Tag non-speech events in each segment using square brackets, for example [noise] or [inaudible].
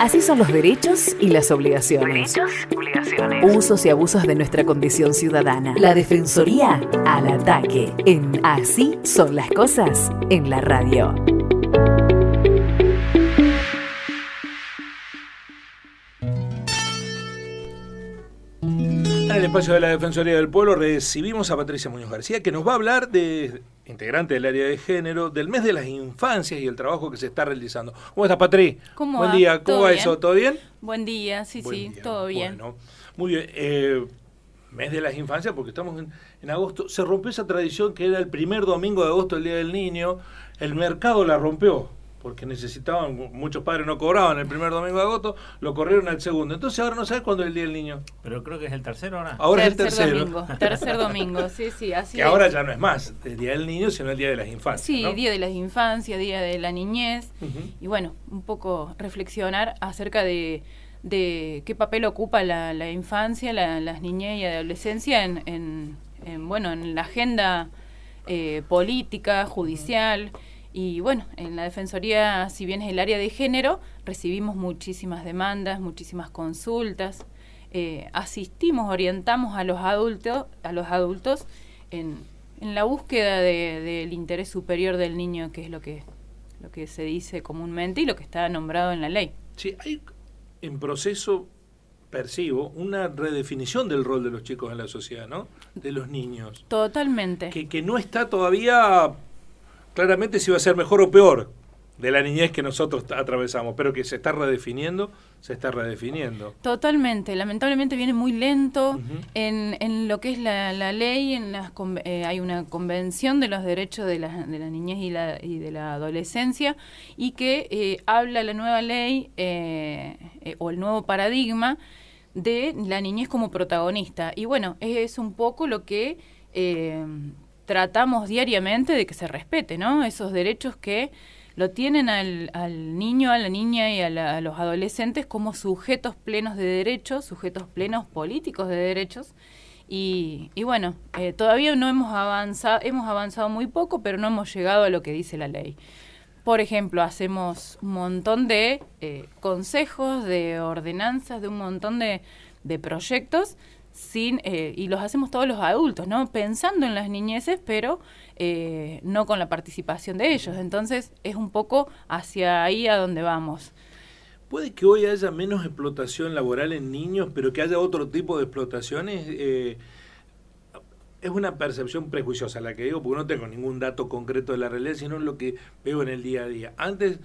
Así son los derechos y las obligaciones. Derechos, obligaciones. Usos y abusos de nuestra condición ciudadana. La Defensoría al ataque. En Así son las cosas en la radio. En el espacio de la Defensoría del Pueblo recibimos a Patricia Muñoz García que nos va a hablar de integrante del área de género, del mes de las infancias y el trabajo que se está realizando. ¿Cómo estás, Patri? ¿Cómo Buen día, ¿cómo va eso? ¿Todo bien? Buen día, sí, sí, todo bien. Bueno, muy bien. Eh, mes de las infancias, porque estamos en, agosto, se rompió esa tradición que era el primer domingo de agosto, el Día del Niño, el mercado la rompió porque necesitaban, muchos padres no cobraban el primer domingo de agosto, lo corrieron al segundo. Entonces ahora no sabes cuándo es el Día del Niño. Pero creo que es el tercero ahora. Ahora es el tercero. Domingo, tercer domingo, sí, sí, Que ahora ya no es más el Día del Niño, sino el Día de las Infancias. Sí, Día de las Infancias, Día de la Niñez. Y bueno, un poco reflexionar acerca de, qué papel ocupa la, infancia, la, las niñez y la adolescencia en, en, bueno, en la agenda eh, política, judicial. Y bueno, en la Defensoría, si bien es el área de género, recibimos muchísimas demandas, muchísimas consultas, eh, asistimos, orientamos a los adultos, a los adultos en, la búsqueda del interés superior del niño, que es lo que, lo que se dice comúnmente y lo que está nombrado en la ley. Sí, hay en proceso, percibo, una redefinición del rol de los chicos en la sociedad, ¿no? De los niños. Totalmente. Que, que no está todavía claramente si va a ser mejor o peor de la niñez que nosotros atravesamos, pero que se está redefiniendo, se está redefiniendo. Totalmente, lamentablemente viene muy lento en, lo que es la, ley, en las, eh, hay una convención de los derechos de la, niñez y, de la adolescencia y que eh, habla la nueva ley eh, o el nuevo paradigma de la niñez como protagonista. Y bueno, es un poco lo que tratamos diariamente de que se respete, ¿no? Esos derechos que lo tienen al, niño, a la niña y a, los adolescentes como sujetos plenos de derechos, sujetos plenos políticos de derechos. Y, y, bueno, eh, todavía no hemos avanzado, hemos avanzado muy poco, pero no hemos llegado a lo que dice la ley. Por ejemplo, hacemos un montón de eh, consejos, de ordenanzas, de un montón de proyectos sin eh, y los hacemos todos los adultos, ¿no? Pensando en las niñeces, pero eh, no con la participación de ellos. Entonces es un poco hacia ahí a donde vamos. Puede que hoy haya menos explotación laboral en niños, pero que haya otro tipo de explotaciones. Eh, es una percepción prejuiciosa la que digo, porque no tengo ningún dato concreto de la realidad, sino lo que veo en el día a día. Antes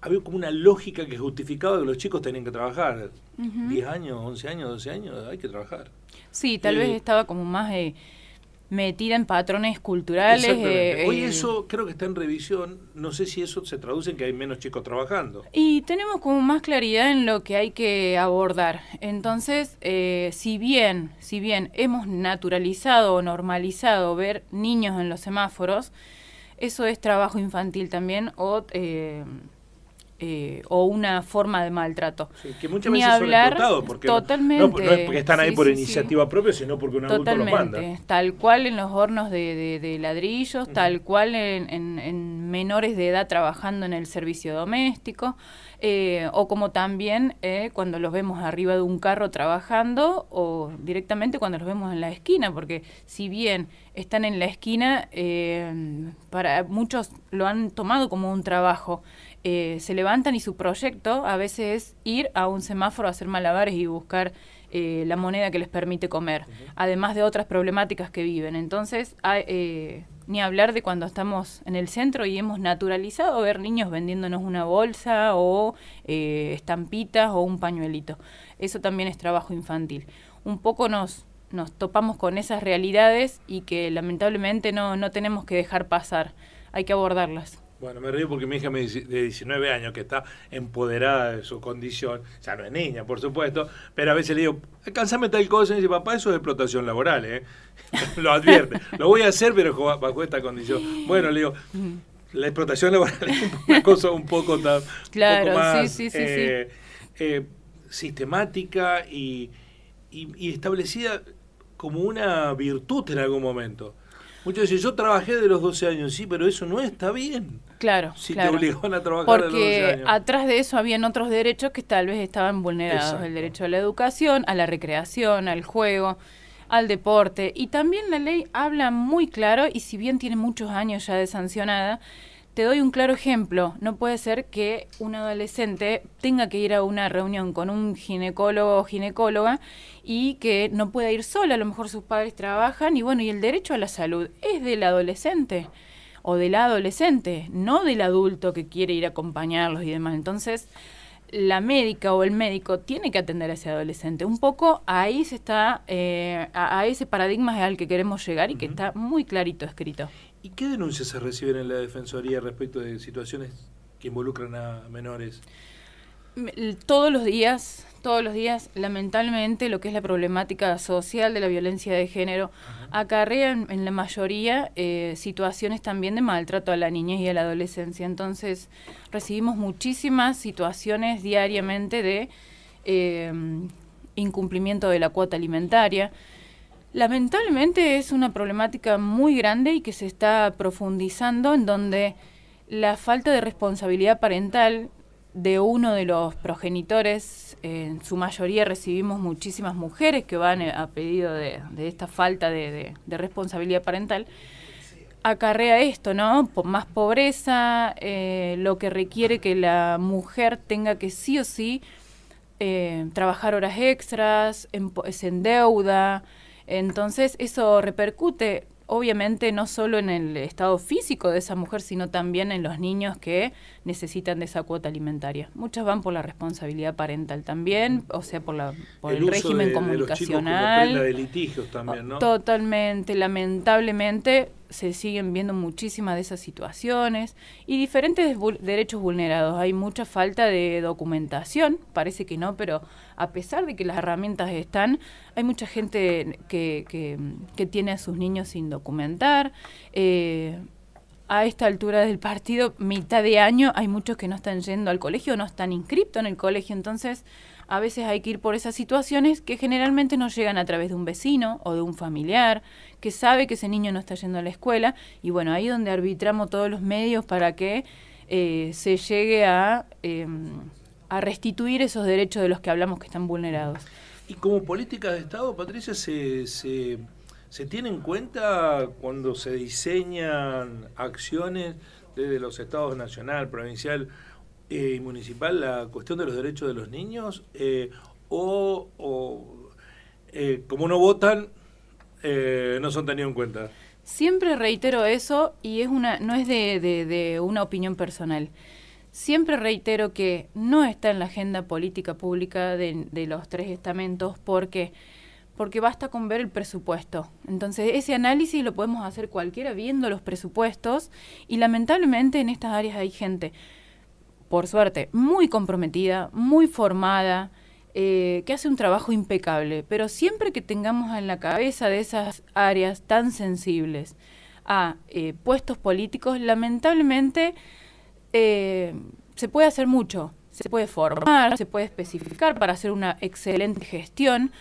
había como una lógica que justificaba que los chicos tenían que trabajar. 10 años, 11 años, 12 años, hay que trabajar. Sí, tal vez estaba como más eh, metida en patrones culturales. Eh, Hoy eh, eso creo que está en revisión. No sé si eso se traduce en que hay menos chicos trabajando. Y tenemos como más claridad en lo que hay que abordar. Entonces, si bien, si bien hemos naturalizado o normalizado ver niños en los semáforos, eso es trabajo infantil también o eh, o una forma de maltrato. que Ni hablar, porque totalmente, no, es porque están ahí por iniciativa propia, sino porque un adulto los manda. Tal cual en los hornos de, ladrillos, tal cual en, menores de edad trabajando en el servicio doméstico, eh, o como también eh, cuando los vemos arriba de un carro trabajando, o directamente cuando los vemos en la esquina, porque si bien están en la esquina, para muchos lo han tomado como un trabajo. Eh, se levantan y su proyecto a veces es ir a un semáforo a hacer malabares y buscar eh, la moneda que les permite comer, además de otras problemáticas que viven. Entonces, eh, ni hablar de cuando estamos en el centro y hemos naturalizado ver niños vendiéndonos una bolsa o estampitas o un pañuelito. Eso también es trabajo infantil. Un poco nos, nos topamos con esas realidades y que lamentablemente no, no tenemos que dejar pasar, hay que abordarlas. Bueno, me río porque mi hija de 19 años, que está empoderada de su condición, ya no es niña, por supuesto, pero a veces le digo, alcanzame tal cosa, y dice, papá, eso es explotación laboral, ¿eh? [laughs] lo advierte, lo voy a hacer, pero bajo esta condición. Bueno, le digo, la explotación laboral es una cosa un poco, tan, claro, más sí, sí, sí, eh, eh, sistemática y establecida como una virtud en algún momento. Muchos dicen, yo trabajé de los 12 años, sí, pero eso no está bien. Claro. Si te obligaron a trabajar Porque de los 12 años. atrás de eso habían otros derechos que tal vez estaban vulnerados: el derecho a la educación, a la recreación, al juego al deporte. Y también la ley habla muy claro, y si bien tiene muchos años ya de sancionada, te doy un claro ejemplo. No puede ser que un adolescente tenga que ir a una reunión con un ginecólogo o ginecóloga y que no pueda ir sola. A lo mejor sus padres trabajan y bueno, y el derecho a la salud es del adolescente o del adolescente, no del adulto que quiere ir a acompañarlos y demás. Entonces, la médica o el médico tiene que atender a ese adolescente. Un poco ahí se está, eh, a, ese paradigma es al que queremos llegar y que está muy clarito escrito. ¿Y qué denuncias se reciben en la Defensoría respecto de situaciones que involucran a menores? Todos los días, todos los días, lamentablemente, lo que es la problemática social de la violencia de género acarrea en, la mayoría eh, situaciones también de maltrato a la niñez y a la adolescencia. Entonces, recibimos muchísimas situaciones diariamente de em, incumplimiento de la cuota alimentaria. Lamentablemente es una problemática muy grande y que se está profundizando en donde la falta de responsabilidad parental de uno de los progenitores, en su mayoría recibimos muchísimas mujeres que van eh, a pedido de, esta falta de, responsabilidad parental, acarrea esto, ¿no? más pobreza, eh, lo que requiere que la mujer tenga que sí o sí eh, trabajar horas extras, en, deuda... Entonces eso repercute obviamente no solo en el estado físico de esa mujer, sino también en los niños que necesitan de esa cuota alimentaria. Muchos van por la responsabilidad parental también, o sea, por, la, el, régimen comunicacional. litigios también, ¿no? Totalmente, lamentablemente se siguen viendo muchísimas de esas situaciones y diferentes derechos vulnerados. Hay mucha falta de documentación, parece que no, pero a pesar de que las herramientas están, hay mucha gente que, que, tiene a sus niños sin documentar. Eh, a esta altura del partido, mitad de año, hay muchos que no están yendo al colegio, no están inscriptos en el colegio, entonces a veces hay que ir por esas situaciones que generalmente nos llegan a través de un vecino o de un familiar que sabe que ese niño no está yendo a la escuela y bueno, ahí donde arbitramos todos los medios para que eh, se llegue a, em, a restituir esos derechos de los que hablamos que están vulnerados. Y como política de Estado, Patricia, se, se, se tiene en cuenta cuando se diseñan acciones desde los estados nacional, provincial y eh, municipal la cuestión de los derechos de los niños? Eh, ¿O, eh, como no votan, no son tenidos en cuenta? Siempre reitero eso y es una, no es de, una opinión personal. Siempre reitero que no está en la agenda política pública de, los tres estamentos porque porque basta con ver el presupuesto. Entonces, ese análisis lo podemos hacer cualquiera viendo los presupuestos y lamentablemente en estas áreas hay gente por suerte, muy comprometida, muy formada, eh, que hace un trabajo impecable, pero siempre que tengamos en la cabeza de esas áreas tan sensibles a eh, puestos políticos, lamentablemente eh, se puede hacer mucho, se puede formar, se puede especificar para hacer una excelente gestión,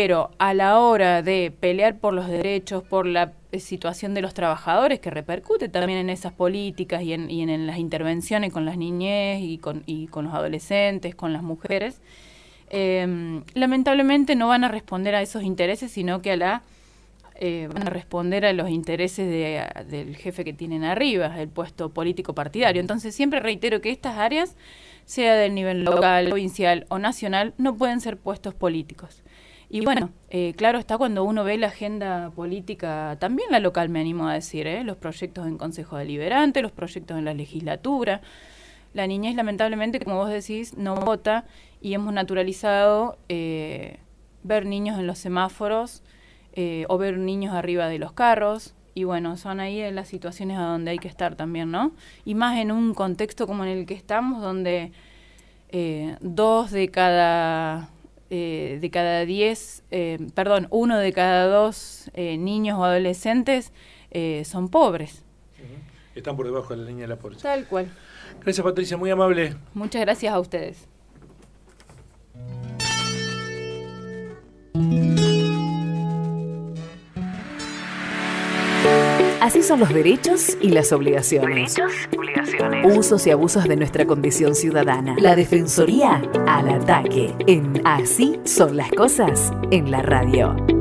pero a la hora de pelear por los derechos, por la eh, situación de los trabajadores que repercute también en esas políticas y en, las intervenciones con las niñez y con, los adolescentes, con las mujeres, em, lamentablemente no van a responder a esos intereses, sino que a la eh, van a responder a los intereses del jefe que tienen arriba, el puesto político partidario. Entonces siempre reitero que estas áreas, sea del nivel local, provincial o nacional, no pueden ser puestos políticos. Y bueno, eh, claro está cuando uno ve la agenda política, también la local me animo a decir, ¿eh? los proyectos en Consejo Deliberante, los proyectos en la legislatura. La niñez lamentablemente, como vos decís, no vota y hemos naturalizado eh, ver niños en los semáforos o ver niños arriba de los carros. Y bueno, son ahí las situaciones a donde hay que estar también, ¿no? Y más en un contexto como en el que estamos, donde dos de cada eh, de cada 10, eh, perdón, uno de cada dos eh, niños o adolescentes son pobres. Están por debajo de la línea de la pobreza. Tal cual. Gracias Patricia, muy amable. Muchas gracias a ustedes. Así son los derechos y las obligaciones. Derechos, Usos y abusos de nuestra condición ciudadana. La Defensoría al ataque. En Así son las cosas en la radio.